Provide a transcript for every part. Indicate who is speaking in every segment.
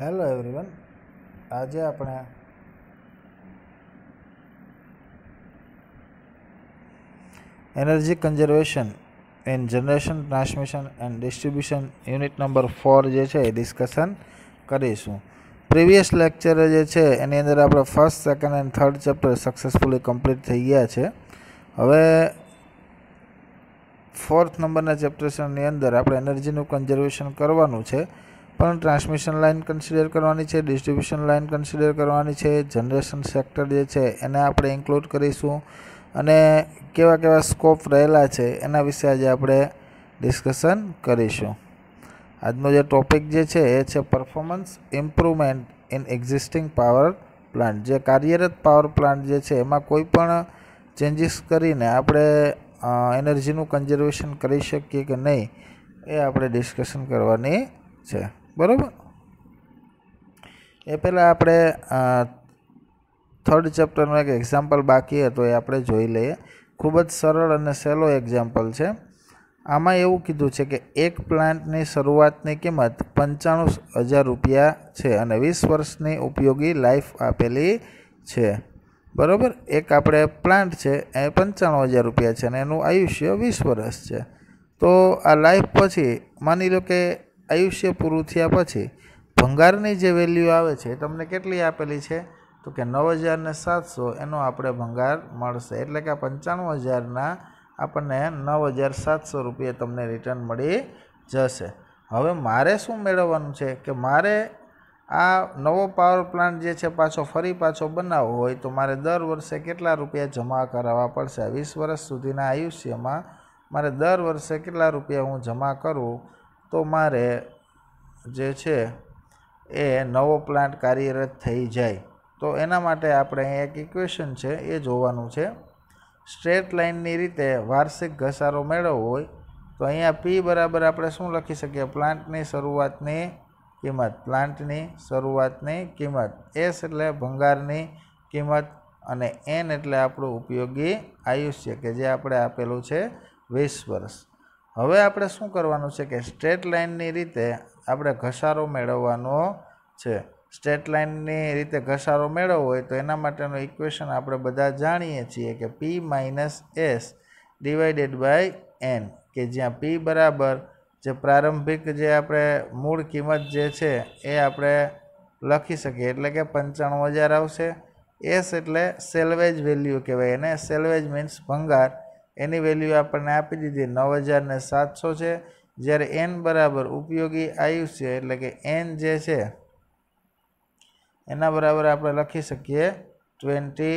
Speaker 1: hello everyone આજે આપણે energy conservation and generation transmission and distribution unit number four જે છે એ ડિસ્કશન કરીશું પ્રીવિયસ લેક્ચર જે છે એની અંદર આપણે first second and third chapter successfully complete થઈ ગયા છે હવે ફોર્થ નંબરના ચેપ્ટર્સની અંદર આપણે એનર્જીનું કન્ઝર્વેશન કરવાનું છે પણ ટ્રાન્સમિશન લાઇન કન્સિડર કરવાની છે ડિસ્ટ્રીબ્યુશન લાઇન કન્સિડર કરવાની છે જનરેશન સેક્ટર જે છે એને આપણે ઇન્ક્લુડ કરીશું અને કેવા કેવા સ્કોપ રહેલા છે એના વિશે આજે આપણે ડિસ્કશન કરીશું આજનો જે ટોપિક જે છે એ છે performance improvement in existing power plant જે કાર્યરત પાવર પ્લાન્ટ જે છે એમાં કોઈ પણ ચેન્જીસ કરીને આપણે એનર્જીનું કન્ઝર્વેશન કરી શકીએ કે નહીં એ આપણે ડિસ્કશન કરવાની છે બરાબર એ પહેલાં આપણે થર્ડ ચેપ્ટરનું એક એક્ઝામ્પલ બાકી હતો એ આપણે જોઈ લઈએ ખૂબ જ સરળ અને સહેલો એક્ઝામ્પલ છે આમાં એવું કીધું છે કે એક પ્લાન્ટની શરૂઆતની કિંમત પંચાણું હજાર રૂપિયા છે અને વીસ વર્ષની ઉપયોગી લાઈફ આપેલી છે બરાબર એક આપણે પ્લાન્ટ છે એ પંચાણું હજાર રૂપિયા છે અને એનું આયુષ્ય વીસ વર્ષ છે તો આ લાઈફ પછી માની લો કે આયુષ્ય પૂરું થયા પછી ભંગારની જે વેલ્યુ આવે છે તમને કેટલી આપેલી છે તો કે નવ હજારને સાતસો એનો આપણે ભંગાર મળશે એટલે કે પંચાણું હજારના આપણને નવ હજાર સાતસો રૂપિયા તમને રિટર્ન મળી જશે હવે મારે શું મેળવવાનું છે કે મારે આ નવો પાવર પ્લાન્ટ જે છે પાછો ફરી પાછો બનાવવો હોય તો મારે દર વર્ષે કેટલા રૂપિયા જમા કરાવવા પડશે વીસ વર્ષ સુધીના આયુષ્યમાં મારે દર વર્ષે કેટલા રૂપિયા હું જમા કરું તો મારે જે છે એ નવો પ્લાન્ટ કાર્યરત થઈ જાય તો એના માટે આપણે એક ઇક્વેશન છે એ જોવાનું છે સ્ટ્રેટ લાઇનની રીતે વાર્ષિક ઘસારો મેળવવો હોય તો અહીંયા પી બરાબર આપણે શું લખી શકીએ પ્લાન્ટની શરૂઆતની કિંમત પ્લાન્ટની શરૂઆતની કિંમત એસ એટલે ભંગારની કિંમત અને એન એટલે આપણું ઉપયોગી આયુષ્ય કે જે આપણે આપેલું છે વીસ વર્ષ હવે આપણે શું કરવાનું છે કે સ્ટ્રેટ લાઇનની રીતે આપણે ઘસારો મેળવવાનો છે સ્ટેટ લાઇનની રીતે ઘસારો મેળવવો હોય તો એના માટેનું ઇક્વેશન આપણે બધા જાણીએ છીએ કે P minus S divided by N કે જ્યાં પી બરાબર જે પ્રારંભિક જે આપણે મૂળ કિંમત જે છે એ આપણે લખી શકીએ એટલે કે પંચાણું હજાર આવશે એસ એટલે સેલ્વેજ વેલ્યુ કહેવાય એને સેલ્વેજ મીન્સ ભંગાર એની વેલ્યુ આપણને આપી દીધી નવ હજારને સાતસો છે જ્યારે એન બરાબર ઉપયોગી આયુષ્ય એટલે કે એન જે છે એના બરાબર આપણે લખી શકીએ ટ્વેન્ટી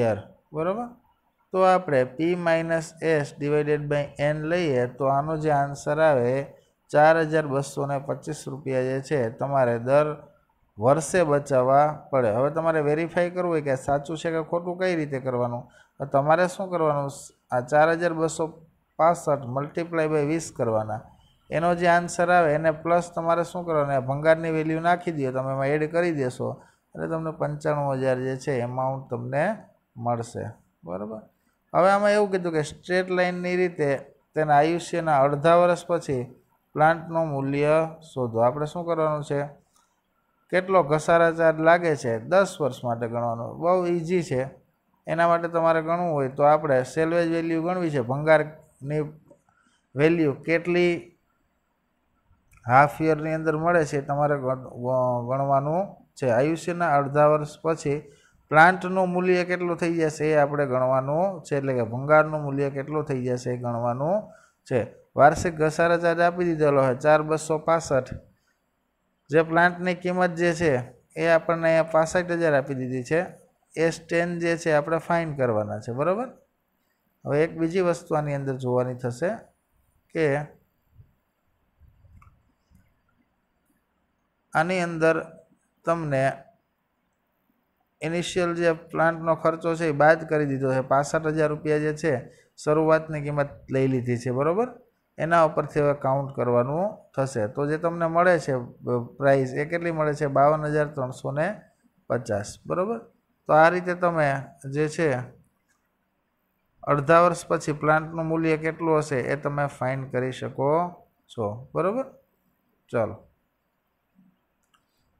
Speaker 1: યર બરાબર તો આપણે P minus S divided by N લઈએ તો આનો જે આન્સર આવે ચાર હજાર બસો ને પચીસ રૂપિયા જે છે તમારે દર વર્ષે બચાવવા પડે હવે તમારે વેરીફાઈ કરવું હોય કે સાચું છે કે ખોટું કઈ રીતે કરવાનું તમારે શું કરવાનું આ ચાર હજાર બસો પાસઠ મલ્ટીપ્લાય બાય વીસ કરવાના એનો જે આન્સર આવે એને પ્લસ તમારે શું કરવાનું ભંગારની વેલ્યુ નાખી દો તમે એમાં એડ કરી દેશો એટલે તમને પંચાણું હજાર જે છે એમાઉન્ટ તમને મળશે બરાબર હવે આમાં એવું કીધું કે સ્ટ્રેટ લાઇનની રીતે તેના આયુષ્યના અડધા વર્ષ પછી પ્લાન્ટનું મૂલ્ય શોધો આપણે શું કરવાનું છે કેટલો ઘસારા ચાર્જ લાગે છે દસ વર્ષ માટે ગણવાનું બહુ ઇઝી છે એના માટે તમારે ગણવું હોય તો આપણે સેલ્વેજ વેલ્યુ ગણવી છે ભંગારની વેલ્યુ કેટલી હાફ યરની અંદર મળે છે તમારે ગણવાનું છે આયુષ્યના અડધા વર્ષ પછી પ્લાન્ટનું મૂલ્ય કેટલું થઈ જશે એ આપણે ગણવાનું છે એટલે કે ભંગારનું મૂલ્ય કેટલું થઈ જશે એ ગણવાનું છે વાર્ષિક ઘસારા ચાર્જ આપી દીધેલો હોય ચાર બસો પાસઠ જે પ્લાન્ટની કિંમત જે છે એ આપણને અહીંયા પાસઠ હજાર આપી દીધી છે એસ ટેન જે છે આપણે ફાઇન કરવાના છે બરાબર હવે એક બીજી વસ્તુ આની અંદર જોવાની થશે કે આની અંદર તમને ઇનિશિયલ જે પ્લાન્ટનો ખર્ચો છે એ બાદ કરી દીધો છે પાસઠ હજાર રૂપિયા જે છે શરૂઆતની કિંમત લઈ લીધી છે બરાબર એના ઉપરથી હવે કાઉન્ટ કરવાનું થશે તો જે તમને મળે છે પ્રાઇસ એ કેટલી મળે છે બાવન હજાર ત્રણસો પચાસ બરાબર તો આ રીતે તમે જે છે અડધા વર્ષ પછી પ્લાન્ટનું મૂલ્ય કેટલું હશે એ તમે ફાઇન કરી શકો છો બરાબર ચાલો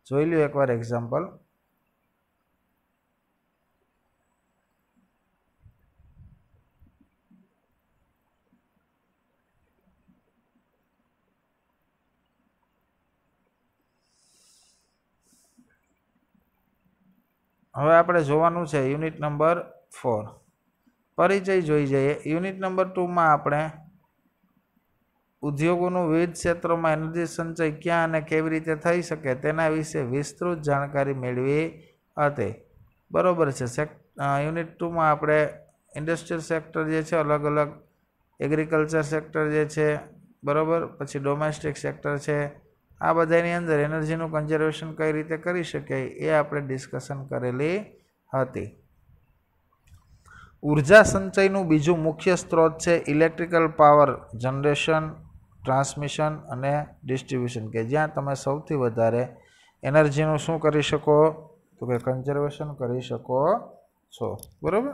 Speaker 1: જોઈ લો એકવાર એક્ઝામ્પલ હવે આપણે જોવાનું છે યુનિટ નંબર ફોર પરિચય જોઈ જઈએ યુનિટ નંબર ટુમાં આપણે ઉદ્યોગોનું વિવિધ ક્ષેત્રોમાં એનર્જી સંચય ક્યાં અને કેવી રીતે થઈ શકે તેના વિશે વિસ્તૃત જાણકારી મેળવી હતી બરાબર છે યુનિટ ટુમાં આપણે ઇન્ડસ્ટ્રીયલ સેક્ટર જે છે અલગ અલગ એગ્રીકલ્ચર સેક્ટર જે છે બરાબર પછી ડોમેસ્ટિક સેક્ટર છે આ બધાની અંદર એનર્જીનું કન્ઝર્વેશન કઈ રીતે કરી શકાય એ આપણે ડિસ્કશન કરેલી હતી ઉર્જા સંચયનું બીજું મુખ્ય સ્ત્રોત છે ઇલેક્ટ્રિકલ પાવર જનરેશન ટ્રાન્સમિશન અને ડિસ્ટ્રીબ્યુશન કે જ્યાં તમે સૌથી વધારે એનર્જીનું શું કરી શકો તો કે કન્ઝર્વેશન કરી શકો છો બરાબર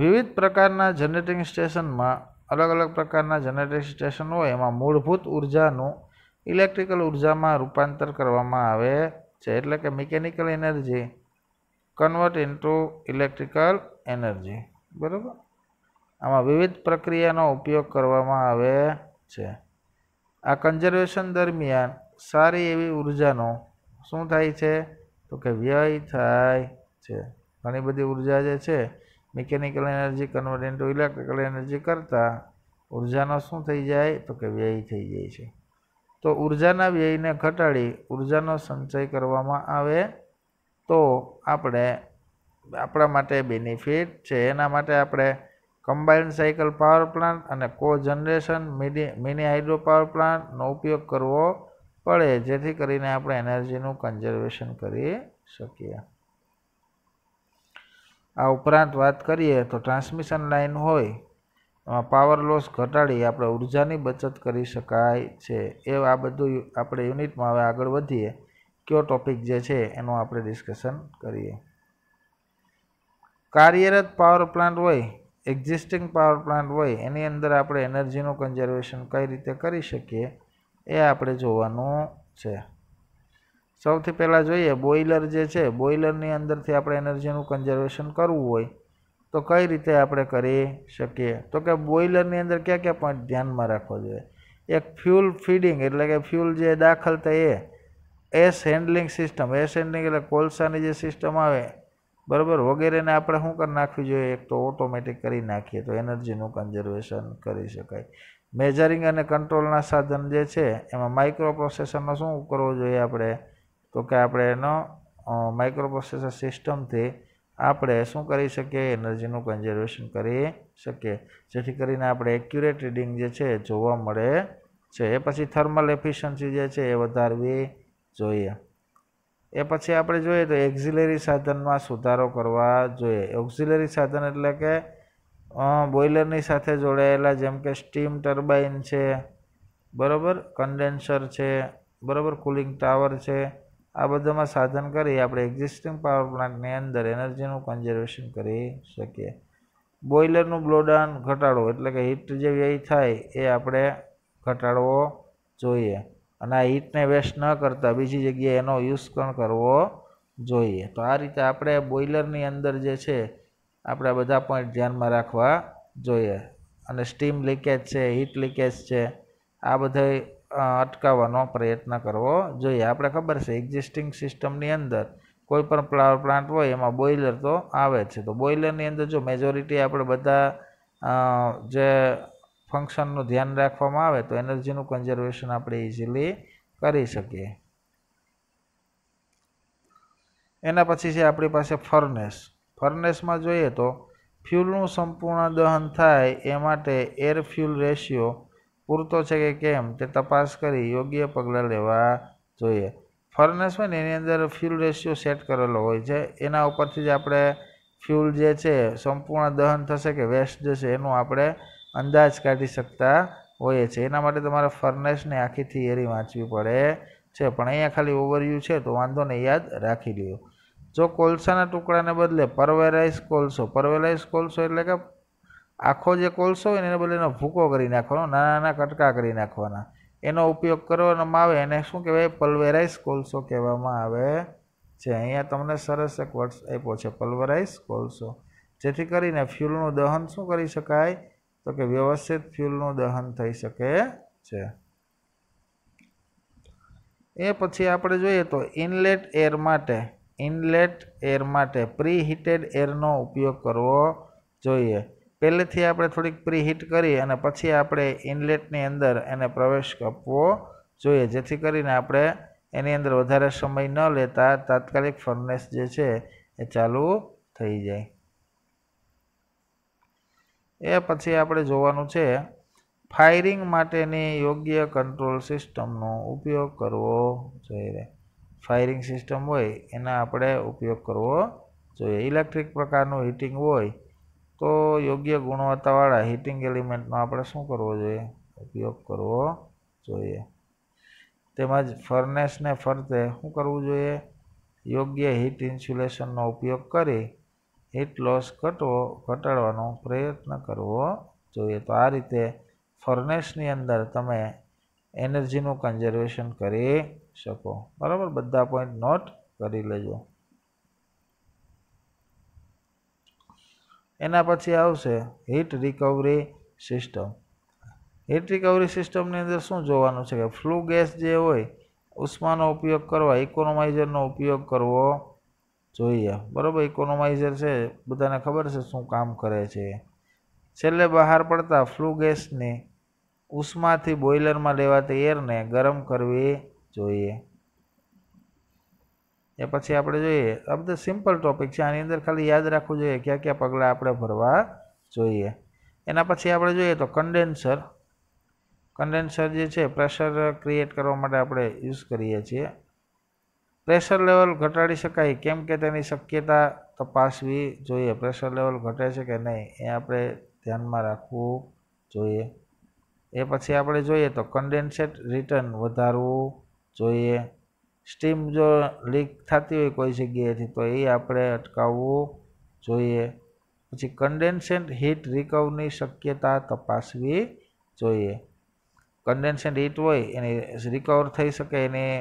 Speaker 1: વિવિધ પ્રકારના જનરેટિંગ સ્ટેશનમાં અલગ અલગ પ્રકારના જનરેટિંગ સ્ટેશન હોય એમાં મૂળભૂત ઉર્જાનું ઇલેક્ટ્રિકલ ઉર્જામાં રૂપાંતર કરવામાં આવે છે એટલે કે mechanical energy convert into electrical energy બરાબર આમાં વિવિધ પ્રક્રિયાનો ઉપયોગ કરવામાં આવે છે આ કન્ઝર્વેશન દરમિયાન સારી એવી ઉર્જાનો શું થાય છે તો કે વ્યય થાય છે ઘણી બધી ઉર્જા જે છે mechanical energy convert into electrical energy કરતાં ઉર્જાનો શું થઈ જાય તો કે વ્યય થઈ જાય છે તો ઉર્જાના વ્યયને ઘટાડી ઉર્જાનો સંચય કરવામાં આવે તો આપણે આપણા માટે બેનિફિટ છે એના માટે આપણે કમ્બાઇન્ડ સાયકલ પાવર પ્લાન્ટ અને cogeneration mini mini hydro power પ્લાન્ટનો ઉપયોગ કરવો પડે જેથી કરીને આપણે એનર્જીનું કન્ઝર્વેશન કરી શકીએ આ ઉપરાંત વાત કરીએ તો ટ્રાન્સમિશન લાઇન હોય એમાં પાવર લોસ ઘટાડી આપણે ઉર્જાની બચત કરી શકાય છે એ આ બધું આપણે યુનિટમાં હવે આગળ વધીએ કયો ટોપિક જે છે એનું આપણે ડિસ્કશન કરીએ કાર્યરત પાવર પ્લાન્ટ હોય એક્ઝિસ્ટિંગ પાવર પ્લાન્ટ હોય એની અંદર આપણે એનર્જીનું કન્ઝર્વેશન કઈ રીતે કરી શકીએ એ આપણે જોવાનું છે સૌથી પહેલાં જોઈએ બોઈલર જે છે બોઈલરની અંદરથી આપણે એનર્જીનું કન્ઝર્વેશન કરવું હોય તો કઈ રીતે આપણે કરી શકીએ તો કે બોઇલરની અંદર ક્યાં ક્યાં પોઈન્ટ ધ્યાનમાં રાખવો જોઈએ એક ફ્યુલ ફીડિંગ એટલે કે ફ્યુલ જે દાખલ થાય એ ash handling system ash handling એટલે કોલસાની જે સિસ્ટમ આવે બરાબર વગેરેને આપણે શું કરી નાખવી જોઈએ એક તો ઓટોમેટિક કરી નાખીએ તો એનર્જીનું કન્ઝર્વેશન કરી શકાય મેજરિંગ અને કંટ્રોલના સાધન જે છે એમાં માઇક્રો પ્રોસેસરનો શું કરવો જોઈએ આપણે તો કે આપણે એનો માઇક્રોપ્રોસેસર સિસ્ટમથી આપણે શું કરી શકીએ એનર્જીનું કન્ઝર્વેશન કરી શકીએ જેથી કરીને આપણે એક્યુરેટ રીડિંગ જે છે જોવા મળે છે એ પછી થર્મલ એફિશિયન્સી જે છે એ વધારવી જોઈએ એ પછી આપણે જોઈએ તો એક્ઝિલરી સાધનમાં સુધારો કરવા જોઈએ ઓક્ઝિલરી સાધન એટલે કે બોઇલરની સાથે જોડાયેલા જેમ કે સ્ટીમ ટર્બાઇન છે બરાબર કન્ડેન્સર છે બરાબર કુલિંગ ટાવર છે આ બધામાં સાધન કરી આપણે એક્ઝિસ્ટિંગ પાવર પ્લાન્ટની અંદર એનર્જીનું કન્ઝર્વેશન કરી શકીએ બોઇલરનું બ્લોડાઉન ઘટાડવો એટલે કે હીટ જે વ્યય થાય એ આપણે ઘટાડવો જોઈએ અને આ હીટને વેસ્ટ ન કરતાં બીજી જગ્યાએ એનો યુઝ પણ કરવો જોઈએ તો આ રીતે આપણે બોઇલરની અંદર જે છે આપણે બધા પોઈન્ટ ધ્યાનમાં રાખવા જોઈએ અને સ્ટીમ લીકેજ છે હીટ લીકેજ છે આ બધા અટકાવવાનો પ્રયત્ન કરવો જોઈએ આપણે ખબર છે એક્ઝિસ્ટિંગ સિસ્ટમની અંદર કોઈ પણ પ્લાન્ટ હોય એમાં બોઇલર તો આવે છે તો બોઇલરની અંદર જો મેજોરિટી આપણે બધા જે ફંક્શનનું ધ્યાન રાખવામાં આવે તો એનર્જીનું કન્ઝર્વેશન આપણે ઇઝીલી કરી શકીએ એના પછી છે આપણી પાસે ફર્નેસ ફર્નેસમાં જોઈએ તો ફ્યુલનું સંપૂર્ણ દહન થાય એ માટે એર ફ્યુલ રેશિયો પૂરતો છે કે કેમ તે તપાસ કરી યોગ્ય પગલાં લેવા જોઈએ ફર્નેસ હોય ને એની અંદર ફ્યુલ રેશિયો સેટ કરેલો હોય છે એના ઉપરથી જ આપણે ફ્યુલ જે છે સંપૂર્ણ દહન થશે કે વેસ્ટ જશે એનો આપણે અંદાજ કાઢી શકતા હોઈએ છીએ એના માટે તમારે ફર્નેસની આખી થિયરી વાંચવી પડે છે પણ અહીંયા ખાલી ઓવરવ્યૂ છે તો વાંધો નહીં યાદ રાખી લ્યો જો કોલસાના ટુકડાને બદલે પરવેરાઇઝ કોલસો પરવેરાઇઝ કોલસો એટલે કે આખો જે કોલસો હોય ને એને બદલે એનો ભૂકો કરી નાખવાનો નાના નાના કટકા કરી નાખવાના એનો ઉપયોગ કરવામાં આવે એને શું કહેવાય પલ્વેરાઇઝ કોલસો કહેવામાં આવે છે અહીંયા તમને સરસ એક વર્ડ્સ આપ્યો છે પલ્વરાઇઝ કોલસો જેથી કરીને ફ્યુલનું દહન શું કરી શકાય તો કે વ્યવસ્થિત ફ્યુલનું દહન થઈ શકે છે એ પછી આપણે જોઈએ તો ઇનલેટ એર માટે ઇનલેટ એર માટે પ્રીહીટેડ એરનો ઉપયોગ કરવો જોઈએ પહેલેથી આપણે થોડીક પ્રીહીટ કરી અને પછી આપણે ઇનલેટની અંદર એને પ્રવેશ આપવો જોઈએ જેથી કરીને આપણે એની અંદર વધારે સમય ન લેતા તાત્કાલિક ફર્નેસ જે છે એ ચાલુ થઈ જાય એ પછી આપણે જોવાનું છે ફાયરિંગ માટેની યોગ્ય કંટ્રોલ સિસ્ટમનો ઉપયોગ કરવો જોઈએ ફાયરિંગ સિસ્ટમ હોય એના આપણે ઉપયોગ કરવો જોઈએ ઇલેક્ટ્રિક પ્રકારનું હીટિંગ હોય તો યોગ્ય ગુણવત્તાવાળા હીટિંગ એલિમેન્ટનો આપણે શું કરવો જોઈએ ઉપયોગ કરવો જોઈએ તેમજ ફર્નેસને ફરતે શું કરવું જોઈએ યોગ્ય હીટ ઇન્સ્યુલેશનનો ઉપયોગ કરી હીટ લોસ ઘટવો ઘટાડવાનો પ્રયત્ન કરવો જોઈએ તો આ રીતે ફર્નેસની અંદર તમે એનર્જીનું કન્ઝર્વેશન કરી શકો બરાબર બધા પોઈન્ટ નોટ કરી લેજો એના પછી આવશે heat recovery system heat recovery સિસ્ટમની અંદર શું જોવાનું છે કે ફ્લુ ગેસ જે હોય ઉષ્માનો ઉપયોગ કરવા ઇકોનોમાઇઝરનો ઉપયોગ કરવો જોઈએ બરાબર ઇકોનોમાઇઝર છે બધાને ખબર છે શું કામ કરે છે છેલ્લે બહાર પડતા ફ્લુ ગેસની ઉષ્માથી બોઇલરમાં લેવાતી એરને ગરમ કરવી જોઈએ એ પછી આપણે જોઈએ આ બધા સિમ્પલ ટોપિક છે આની અંદર ખાલી યાદ રાખવું જોઈએ કયા ક્યાં પગલાં આપણે ભરવા જોઈએ એના પછી આપણે જોઈએ તો કન્ડેન્સર કન્ડેન્સર જે છે પ્રેશર ક્રિએટ કરવા માટે આપણે યુઝ કરીએ છીએ પ્રેશર લેવલ ઘટાડી શકાય કેમ કે તેની શક્યતા તપાસવી જોઈએ પ્રેશર લેવલ ઘટે છે કે નહીં એ આપણે ધ્યાનમાં રાખવું જોઈએ એ પછી આપણે જોઈએ તો કન્ડેન્સેટ રિટર્ન વધારવું જોઈએ સ્ટીમ જો લીક થતી હોય કોઈ જગ્યાએથી તો એ આપણે અટકાવવું જોઈએ પછી કન્ડેન્સન્ટ હીટ રિકવરની શક્યતા તપાસવી જોઈએ કન્ડેન્સન્ટ હીટ હોય એની રિકવર થઈ શકે એની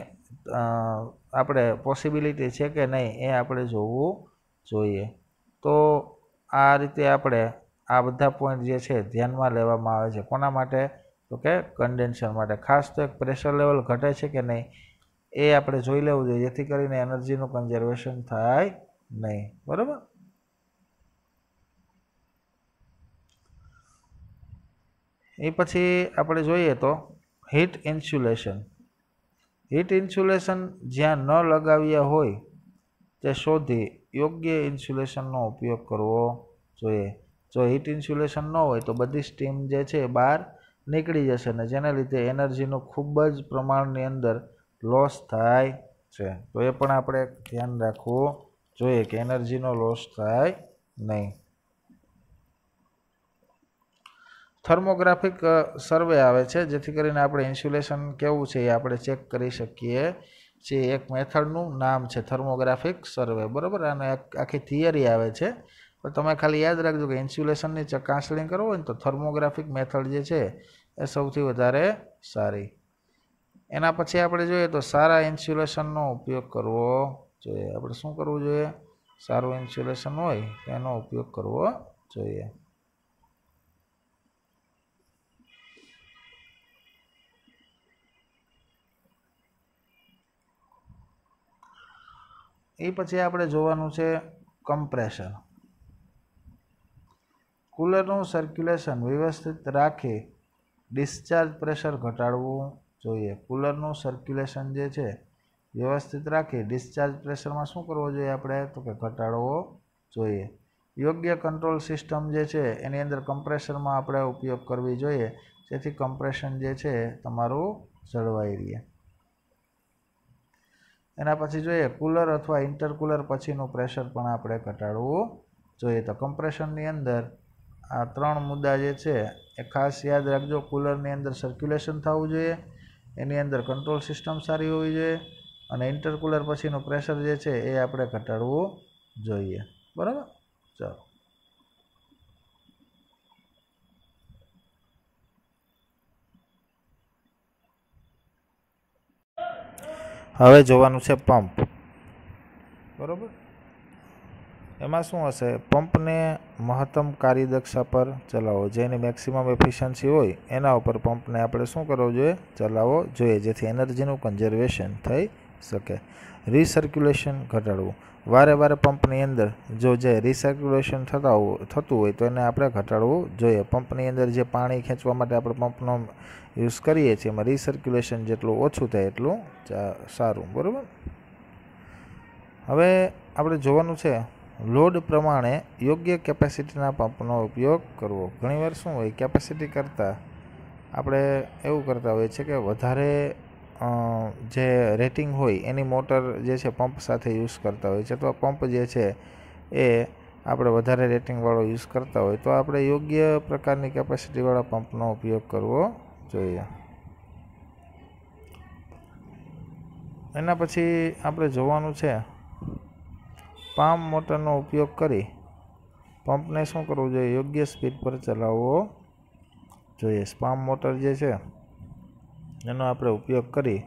Speaker 1: આપણે પોસિબિલિટી છે કે નહીં એ આપણે જોવું જોઈએ તો આ રીતે આપણે આ બધા પોઈન્ટ જે છે ધ્યાનમાં લેવામાં આવે છે કોના માટે તો કે કન્ડેન્સર માટે ખાસ તો એક પ્રેશર લેવલ ઘટે છે કે નહીં એ આપણે જોઈ લેવું જોઈએ જેથી કરીને એનર્જીનું કન્ઝર્વેશન થાય નહીં બરાબર એ પછી આપણે જોઈએ તો હીટ ઇન્સ્યુલેશન હીટ ઇન્સ્યુલેશન જ્યાં ન લગાવ્યા હોય તે શોધી યોગ્ય ઇન્સ્યુલેશનનો ઉપયોગ કરવો જોઈએ જો હીટ ઇન્સ્યુલેશન ન હોય તો બધી સ્ટીમ જે છે બહાર નીકળી જશે ને જેના લીધે એનર્જીનું ખૂબ જ પ્રમાણની અંદર લોસ થાય છે તો એ પણ આપણે ધ્યાન રાખવું જોઈએ કે એનર્જીનો લોસ થાય નહીં થર્મોગ્રાફિક સર્વે આવે છે જેથી કરીને આપણે ઇન્સ્યુલેશન કેવું છે એ આપણે ચેક કરી શકીએ જે એક મેથડનું નામ છે થર્મોગ્રાફિક સર્વે બરાબર આને આખી થિયરી આવે છે પણ તમે ખાલી યાદ રાખજો કે ઇન્સ્યુલેશનની ચકાસણી કરો ને તો થર્મોગ્રાફિક મેથડ જે છે એ સૌથી વધારે સારી એના પછી આપણે જોઈએ તો સારા ઇન્સ્યુલેશનનો ઉપયોગ કરવો જોઈએ આપણે શું કરવું જોઈએ સારું ઇન્સ્યુલેશન હોય એનો ઉપયોગ કરવો જોઈએ એ પછી આપણે જોવાનું છે કમ્પ્રેશર કુલરનું સર્ક્યુલેશન વ્યવસ્થિત રાખે ડિસ્ચાર્જ પ્રેશર ઘટાડવું જોઈએ કુલરનું સર્ક્યુલેશન જે છે વ્યવસ્થિત રાખી ડિસ્ચાર્જ પ્રેશરમાં શું કરવો જોઈએ આપણે તો કે ઘટાડવો જોઈએ યોગ્ય કંટ્રોલ સિસ્ટમ જે છે એની અંદર કમ્પ્રેશરમાં આપણે ઉપયોગ કરવી જોઈએ જેથી કમ્પ્રેશન જે છે તમારું જળવાઈ રહે એના પછી જોઈએ કુલર અથવા ઇન્ટરકુલર પછીનું પ્રેશર પણ આપણે ઘટાડવું જોઈએ તો કમ્પ્રેશનની અંદર આ ત્રણ મુદ્દા જે છે એ ખાસ યાદ રાખજો કુલરની અંદર સર્ક્યુલેશન થવું જોઈએ એની અંદર કંટ્રોલ સિસ્ટમ સારી હોવી જોઈએ અને ઇન્ટરકુલર પછીનું પ્રેશર જે છે એ આપણે ઘટાડવું જોઈએ બરાબર ચાલો હવે જોવાનું છે પંપ બરાબર એમાં શું હશે પંપને મહત્તમ કાર્યદક્ષા પર ચલાવો જેની મેક્સિમમ એફિશિયન્સી હોય એના ઉપર પંપને આપણે શું કરવું જોઈએ ચલાવવો જોઈએ જેથી એનર્જીનું કન્ઝર્વેશન થઈ શકે રિસર્ક્યુલેશન ઘટાડવું વારે વારે પંપની અંદર જો જે રિસર્ક્યુલેશન થતા થતું હોય તો એને આપણે ઘટાડવું જોઈએ પંપની અંદર જે પાણી ખેંચવા માટે આપણે પંપનો યુઝ કરીએ છીએ એમાં રિસર્ક્યુલેશન જેટલું ઓછું થાય એટલું સારું બરાબર હવે આપણે જોવાનું છે લોડ પ્રમાણે યોગ્ય કેપેસિટીના પંપનો ઉપયોગ કરવો ઘણીવાર શું હોય કેપેસિટી કરતાં આપણે એવું કરતા હોઈએ છીએ કે વધારે જે રેટિંગ હોય એની મોટર જે છે પંપ સાથે યુઝ કરતા હોય છે અથવા પંપ જે છે એ આપણે વધારે રેટિંગવાળો યુઝ કરતા હોય તો આપણે યોગ્ય પ્રકારની કેપેસિટીવાળા પંપનો ઉપયોગ કરવો જોઈએ એના પછી આપણે જોવાનું છે પામ મોટરનો ઉપયોગ કરી પંપને શું કરવું જોઈએ યોગ્ય સ્પીડ પર ચલાવવો જોઈએ સ્પામ મોટર જે છે એનો આપણે ઉપયોગ કરી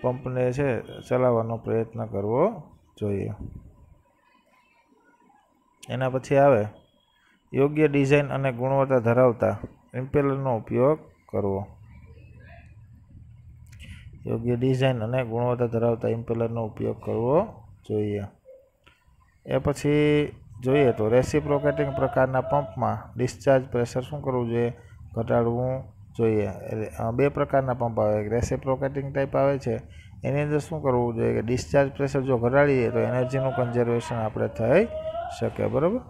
Speaker 1: પંપને છે ચલાવવાનો પ્રયત્ન કરવો જોઈએ એના પછી આવે યોગ્ય ડિઝાઇન અને ગુણવત્તા ધરાવતા ઇમ્પેલરનો ઉપયોગ કરવો યોગ્ય ડિઝાઇન અને ગુણવત્તા ધરાવતા ઇમ્પેલરનો ઉપયોગ કરવો જોઈએ એ પછી જોઈએ તો રેસીપ્રોકેટિંગ પ્રકારના પંપમાં ડિસ્ચાર્જ પ્રેશર શું કરવું જોઈએ ઘટાડવું જોઈએ બે પ્રકારના પંપ આવે એક રેસીપ્રોકેટિંગ ટાઈપ આવે છે એની અંદર શું કરવું જોઈએ કે ડિસ્ચાર્જ પ્રેશર જો ઘટાડીએ તો એનર્જીનું કન્ઝર્વેશન આપણે થઈ શકે બરાબર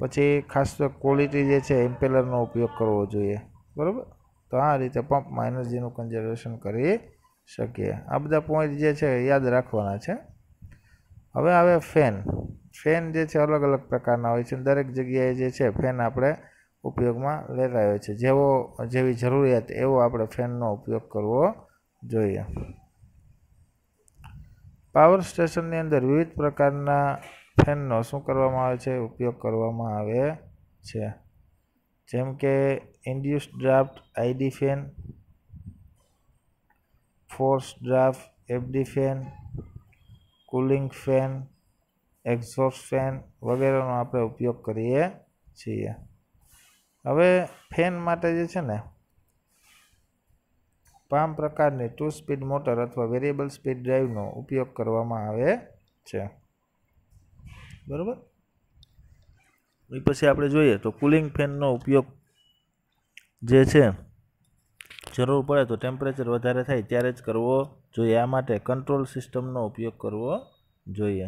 Speaker 1: પછી ખાસ તો ક્વોલિટી જે છે ઇમ્પેલરનો ઉપયોગ કરવો જોઈએ બરાબર તો આ રીતે પંપમાં એનર્જીનું કન્ઝર્વેશન કરી શકીએ આ બધા પોઈન્ટ જે છે યાદ રાખવાના છે હવે આવે ફેન ફેન જે છે અલગ અલગ પ્રકારના હોય છે દરેક જગ્યાએ જે છે ફેન આપણે ઉપયોગમાં લેતા હોય છે જેવો જેવી જરૂરિયાત એવો આપણે ફેનનો ઉપયોગ કરવો જોઈએ પાવર સ્ટેશનની અંદર વિવિધ પ્રકારના ફેનનો શું કરવામાં આવે છે ઉપયોગ કરવામાં આવે છે જેમ કે induce draft ID fan force draft FD fan cooling fan exhaust fan વગેરેનો આપણે ઉપયોગ કરીએ છીએ હવે ફેન માટે જે છે ને પામ પ્રકારની ટુ સ્પીડ મોટર અથવા વેરિયેબલ સ્પીડ ડ્રાઈવનો ઉપયોગ કરવામાં આવે છે બરાબર એ પછી આપણે જોઈએ તો કુલિંગ ફેનનો ઉપયોગ જે છે જરૂર પડે તો ટેમ્પરેચર વધારે થાય ત્યારે જ કરવો જોઈએ આ માટે કંટ્રોલ સિસ્ટમનો ઉપયોગ કરવો જોઈએ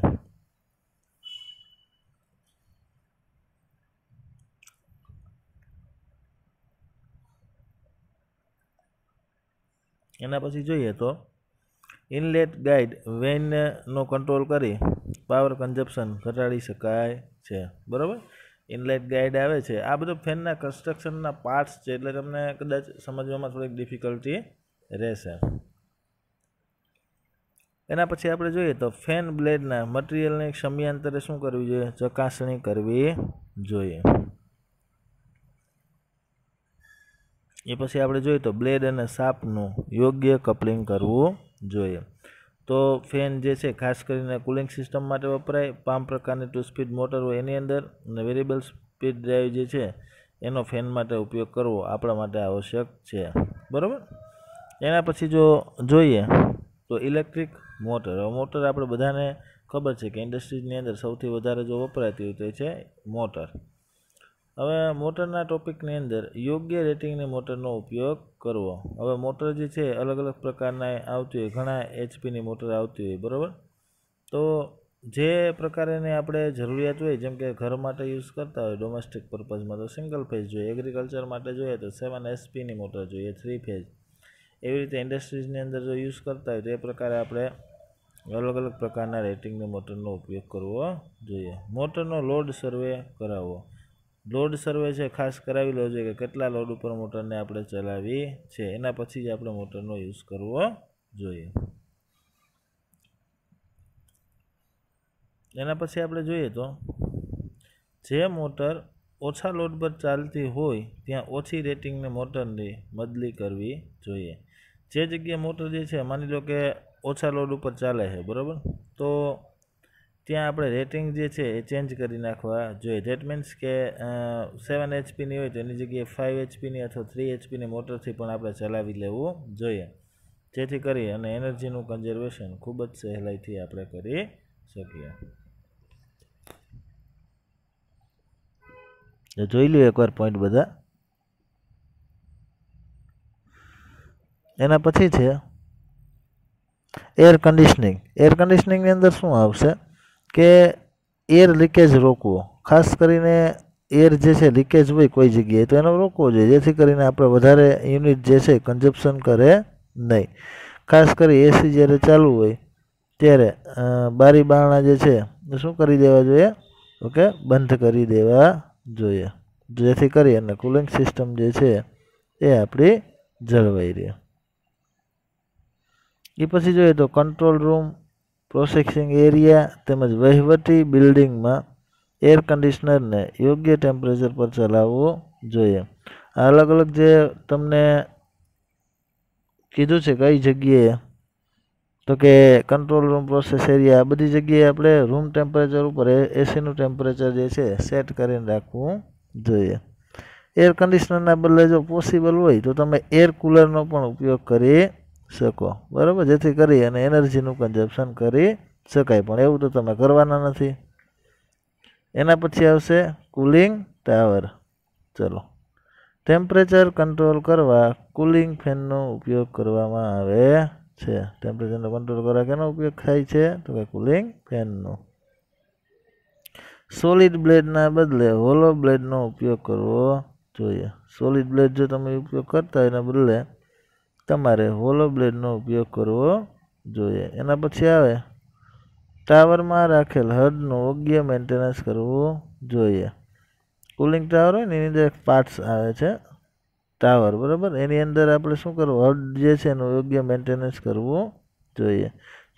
Speaker 1: એના પછી જોઈએ તો ઇનલેટ ગાઈડ વેનનો કંટ્રોલ કરી પાવર કન્ઝપ્શન ઘટાડી શકાય છે બરાબર ઇનલેટ ગાઈડ આવે છે આ બધું ફેનના કન્સ્ટ્રક્શનના પાર્ટ્સ છે એટલે તમને કદાચ સમજવામાં થોડીક ડિફિકલ્ટી રહેશે એના પછી આપણે જોઈએ તો ફેન બ્લેડના મટીરિયલને ક્ષમ્યાંતરે શું કરવી જોઈએ ચકાસણી કરવી જોઈએ એ પછી આપણે જોઈએ તો બ્લેડ અને સાપનું યોગ્ય કપલિંગ કરવું જોઈએ તો ફેન જે છે ખાસ કરીને કુલિંગ સિસ્ટમ માટે વપરાય પામ પ્રકારની ટુ સ્પીડ મોટર હોય એની અંદર અને વેરિયેબલ સ્પીડ ડ્રાઈવ જે છે એનો ફેન માટે ઉપયોગ કરવો આપણા માટે આવશ્યક છે બરાબર એના પછી જો જોઈએ તો ઇલેક્ટ્રિક મોટર હવે મોટર આપણે બધાને ખબર છે કે ઇન્ડસ્ટ્રીઝની અંદર સૌથી વધારે જો વપરાતી હોય તે છે મોટર હવે મોટરના ટોપિકની અંદર યોગ્ય રેટિંગની મોટરનો ઉપયોગ કરવો હવે મોટર જે છે અલગ અલગ પ્રકારના આવતી હોય ઘણા એચપીની મોટર આવતી હોય બરાબર તો જે પ્રકારની આપણે જરૂરિયાત હોય જેમ કે ઘર માટે યુઝ કરતા હોય ડોમેસ્ટિક પર્પઝમાં તો સિંગલ ફેઝ જોઈએ એગ્રીકલ્ચર માટે જોઈએ તો સેવન એસપીની મોટર જોઈએ થ્રી ફેઝ એવી રીતે ઇન્ડસ્ટ્રીઝની અંદર જો યુઝ કરતા હોય તો એ પ્રકારે આપણે અલગ અલગ પ્રકારના રેટિંગના મોટરનો ઉપયોગ કરવો જોઈએ મોટરનો લોડ સર્વે કરાવવો લોડ સર્વે છે ખાસ કરાવી લેવો જોઈએ કે કેટલા લોડ ઉપર મોટરને આપણે ચલાવી છે એના પછી જ આપણે મોટરનો યુઝ કરવો જોઈએ એના પછી આપણે જોઈએ તો જે મોટર ઓછા લોડ પર ચાલતી હોય ત્યાં ઓછી રેટિંગને મોટરની બદલી કરવી જોઈએ જે જગ્યાએ મોટર જે છે માની લો કે ઓછા લોડ ઉપર ચાલે છે બરાબર તો ત્યાં આપણે રેટિંગ જે છે એ ચેન્જ કરી નાખવા જોઈએ ધેટ મીન્સ કે સેવન એચપીની હોય તો એની જગ્યાએ ફાઇવ એચપીની અથવા થ્રી એચપીની મોટરથી પણ આપણે ચલાવી લેવું જોઈએ જેથી કરી અને એનર્જીનું કન્ઝર્વેશન ખૂબ જ સહેલાઈથી આપણે કરી શકીએ જોઈ લઈએ એકવાર પોઈન્ટ બધા એના પછી છે એર કન્ડિશનિંગ એર કન્ડિશનિંગની અંદર શું આવશે કે એર લીકેજ રોકવો ખાસ કરીને એર જે છે લીકેજ હોય કોઈ જગ્યાએ તો એનો રોકવો જોઈએ જેથી કરીને આપણે વધારે યુનિટ જે છે કન્ઝપ્શન કરે નહીં ખાસ કરી એસી જ્યારે ચાલુ હોય ત્યારે બારી બારણા જે છે એ શું કરી દેવા જોઈએ ઓકે બંધ કરી દેવા જોઈએ જેથી કરી અને કુલિંગ સિસ્ટમ જે છે એ આપણી જળવાઈ રહી એ પછી જોઈએ તો કંટ્રોલ રૂમ પ્રોસેસિંગ એરિયા તેમજ વહીવટી બિલ્ડિંગમાં એર કન્ડિશનરને યોગ્ય ટેમ્પરેચર પર ચલાવવું જોઈએ આ અલગ અલગ જે તમને કીધું છે કઈ જગ્યાએ તો કે કંટ્રોલ રૂમ પ્રોસેસ એરિયા આ બધી જગ્યાએ આપણે રૂમ ટેમ્પરેચર ઉપર એસીનું ટેમ્પરેચર જે છે સેટ કરીને રાખવું જોઈએ એર કન્ડિશનરના બદલે જો પોસિબલ હોય તો તમે એર કુલરનો પણ ઉપયોગ કરી શકો બરાબર જેથી કરી અને એનર્જીનું કન્ઝમ્પશન કરી શકાય પણ એવું તો તમે કરવાના નથી એના પછી આવશે કુલિંગ ટાવર ચલો ટેમ્પરેચર કંટ્રોલ કરવા કુલિંગ ફેનનો ઉપયોગ કરવામાં આવે છે ટેમ્પરેચરનો કંટ્રોલ કરવા કેનો ઉપયોગ થાય છે તો કે કુલિંગ ફેનનો સોલિડ બ્લેડના બદલે હોલો બ્લેડનો ઉપયોગ કરવો જોઈએ સોલિડ બ્લેડ જો તમે ઉપયોગ કરતા હોય એના બદલે તમારે હોલો બ્લેડનો ઉપયોગ કરવો જોઈએ એના પછી આવે ટાવરમાં રાખેલ હડનું યોગ્ય મેન્ટેનન્સ કરવું જોઈએ કુલિંગ ટાવર હોય ને એની અંદર એક પાર્ટ્સ આવે છે ટાવર બરાબર એની અંદર આપણે શું કરવું હડ જે છે એનું યોગ્ય મેન્ટેનન્સ કરવું જોઈએ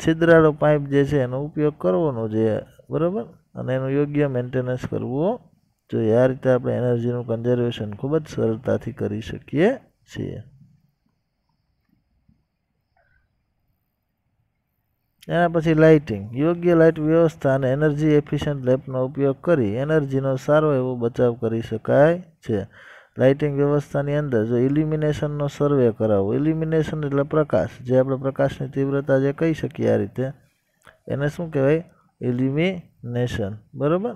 Speaker 1: છિદ્રાળો પાઇપ જે છે એનો ઉપયોગ કરવોનો જોઈએ બરાબર અને એનું યોગ્ય મેન્ટેનન્સ કરવું જોઈએ આ રીતે આપણે એનર્જીનું કન્ઝર્વેશન ખૂબ જ સરળતાથી કરી શકીએ છીએ એના પછી લાઇટિંગ યોગ્ય લાઇટ વ્યવસ્થા અને એનર્જી એફિશિયન્ટ લેમ્પનો ઉપયોગ કરી એનર્જીનો સારો એવો બચાવ કરી શકાય છે લાઇટિંગ વ્યવસ્થાની અંદર જો ઇલ્યુમિનેશનનો સર્વે કરાવો ઇલ્યુમિનેશન એટલે પ્રકાશ જે આપણે પ્રકાશની તીવ્રતા જે કહી શકીએ આ રીતે એને શું કહેવાય ઇલ્યુમિનેશન બરાબર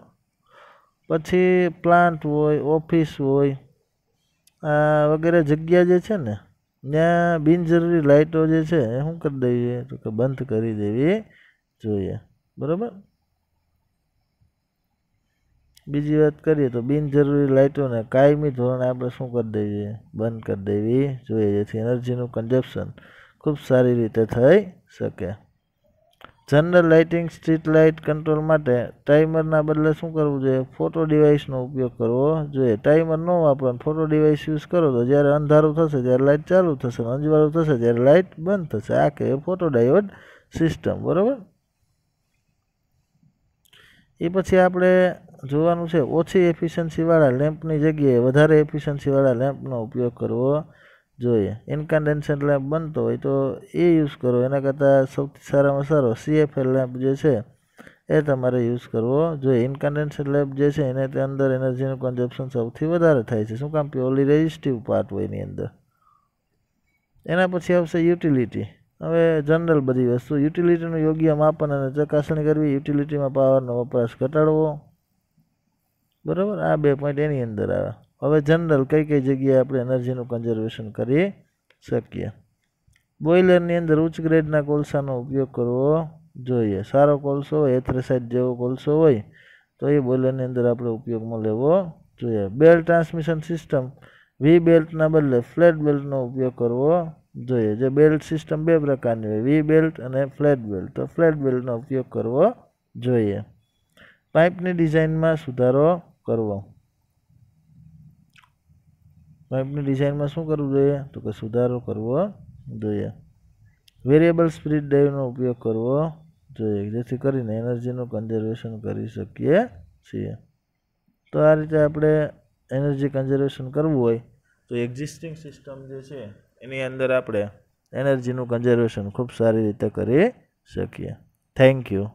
Speaker 1: પછી પ્લાન્ટ હોય ઓફિસ હોય વગેરે જગ્યા જે છે ને ત્યાં બિનજરૂરી લાઇટો જે છે એ શું કરી દેવી તો કે બંધ કરી દેવી જોઈએ બરાબર બીજી વાત કરીએ તો બિનજરૂરી લાઇટોને કાયમી ધોરણે આપણે શું કરી દઈએ બંધ કરી દેવી જોઈએ જેથી એનર્જીનું કન્ઝપ્શન ખૂબ સારી રીતે થઈ શકે general lighting street light control માટે ટાઈમરના બદલે શું કરવું જોઈએ ફોટો ડિવાઇસનો ઉપયોગ કરવો જોઈએ ટાઈમર ન વાપરો ફોટો ડિવાઇસ યુઝ કરો તો જ્યારે અંધારું થશે ત્યારે લાઇટ ચાલુ થશે અંજવાળું થશે ત્યારે લાઇટ બંધ થશે આ કે ફોટો ડાયોડ સિસ્ટમ બરાબર એ પછી આપણે જોવાનું છે ઓછી એફિશિયન્સીવાળા લેમ્પની જગ્યાએ વધારે એફિશિયન્સીવાળા લેમ્પનો ઉપયોગ કરવો જોઈએ ઇનકન્ડેન્સેટ લેમ્પ બનતો હોય તો એ યુઝ કરો એના કરતાં સૌથી સારામાં સારો સીએફએલ લેમ્પ જે છે એ તમારે યુઝ કરવો જોઈએ ઇનકન્ડેન્સેટ લેમ્પ જે છે એને તે અંદર એનર્જીનું કન્ઝપ્શન સૌથી વધારે થાય છે શું કામ પ્યોરલી રેઝિસ્ટિવ પાર્ટ હોય એની અંદર એના પછી આવશે યુટિલિટી હવે જનરલ બધી વસ્તુ યુટિલિટીનું યોગ્ય માપન અને ચકાસણી કરવી યુટિલિટીમાં પાવરનો વપરાશ ઘટાડવો બરાબર આ બે પોઈન્ટ એની અંદર આવે હવે જનરલ કઈ કઈ જગ્યાએ આપણે એનર્જીનું કન્ઝર્વેશન કરી શકીએ બોઇલરની અંદર ઉચ્ચ ગ્રેડના કોલસાનો ઉપયોગ કરવો જોઈએ સારો કોલસો હોય એથ્રેસાઇડ જેવો કોલસો હોય તો એ બોઇલરની અંદર આપણે ઉપયોગમાં લેવો જોઈએ બેલ્ટ ટ્રાન્સમિશન સિસ્ટમ વી બેલ્ટના બદલે ફ્લેટ બેલ્ટનો ઉપયોગ કરવો જોઈએ જે બેલ્ટ સિસ્ટમ બે પ્રકારની હોય વી બેલ્ટ અને ફ્લેટ બેલ્ટ તો ફ્લેટ બેલ્ટનો ઉપયોગ કરવો જોઈએ પાઇપની ડિઝાઇનમાં સુધારો કરવો પાઇપની ડિઝાઇનમાં શું કરવું જોઈએ તો કે સુધારો કરવો જોઈએ વેરિયેબલ સ્પીડ ડ્રાઈવનો ઉપયોગ કરવો જોઈએ જેથી કરીને એનર્જીનું કન્ઝર્વેશન કરી શકીએ છીએ તો આ રીતે આપણે એનર્જી કન્ઝર્વેશન કરવું હોય તો એક્ઝિસ્ટિંગ સિસ્ટમ જે છે એની અંદર આપણે એનર્જીનું કન્ઝર્વેશન ખૂબ સારી રીતે કરી શકીએ થેન્ક યુ